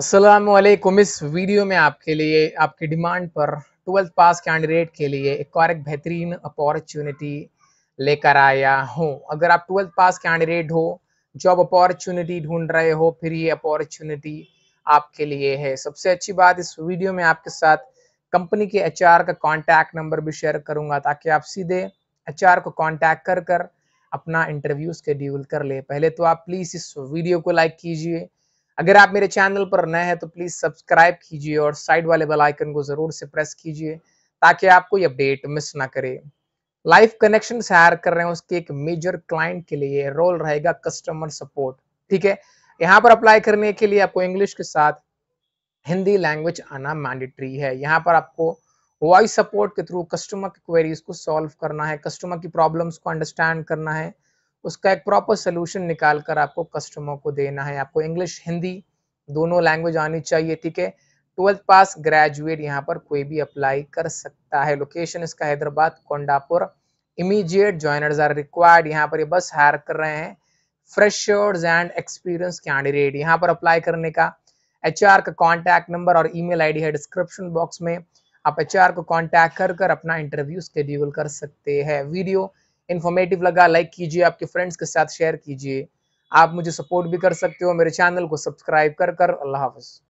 असलम इस वीडियो में आपके लिए आपकी डिमांड पर ट्वेल्थ पास कैंडिडेट के लिए एक और एक बेहतरीन अपॉर्चुनिटी लेकर आया हूँ अगर आप ट्वेल्थ पास कैंडिडेट हो जॉब अपॉर्चुनिटी ढूंढ रहे हो फिर ये अपॉर्चुनिटी आपके लिए है सबसे अच्छी बात इस वीडियो में आपके साथ कंपनी के एच का कॉन्टैक्ट नंबर भी शेयर करूंगा ताकि आप सीधे एच को कॉन्टैक्ट कर कर अपना इंटरव्यू स्केड्यूल कर ले पहले तो आप प्लीज़ इस वीडियो को लाइक कीजिए अगर आप मेरे चैनल पर नए हैं तो प्लीज सब्सक्राइब कीजिए और साइड वाले बेल आइकन को जरूर से प्रेस कीजिए ताकि आप कोई अपडेट मिस ना करें लाइफ कनेक्शन हायर कर रहे हैं उसके एक मेजर क्लाइंट के लिए रोल रहेगा कस्टमर सपोर्ट ठीक है यहाँ पर अप्लाई करने के लिए आपको इंग्लिश के साथ हिंदी लैंग्वेज आना मैंडेटरी है यहाँ पर आपको वॉइस सपोर्ट के थ्रू कस्टमर की क्वेरीज को सॉल्व करना है कस्टमर की प्रॉब्लम्स को अंडरस्टैंड करना है उसका एक प्रॉपर सोल्यूशन निकाल कर आपको कस्टमर को देना है आपको इंग्लिश हिंदी दोनों लैंग्वेज आनी चाहिए ठीक है ट्वेल्थ पास ग्रेजुएट यहाँ पर कोई भी अप्लाई कर सकता है लोकेशन इसका Hyderabad Kondapur immediate joiners are required यहाँ पर ये बस हायर कर रहे हैं फ्रेशर्स एंड एक्सपीरियंस कैंडिडेट यहाँ पर अप्लाई करने का एच का कॉन्टैक्ट नंबर और ईमेल डी है डिस्क्रिप्शन बॉक्स में आप एच को कॉन्टैक्ट कर कर अपना इंटरव्यू स्केड्यूल कर सकते हैं वीडियो इन्फॉर्मेटिव लगा लाइक कीजिए आपके फ्रेंड्स के साथ शेयर कीजिए आप मुझे सपोर्ट भी कर सकते हो मेरे चैनल को सब्सक्राइब कर कर अल्लाह हाफ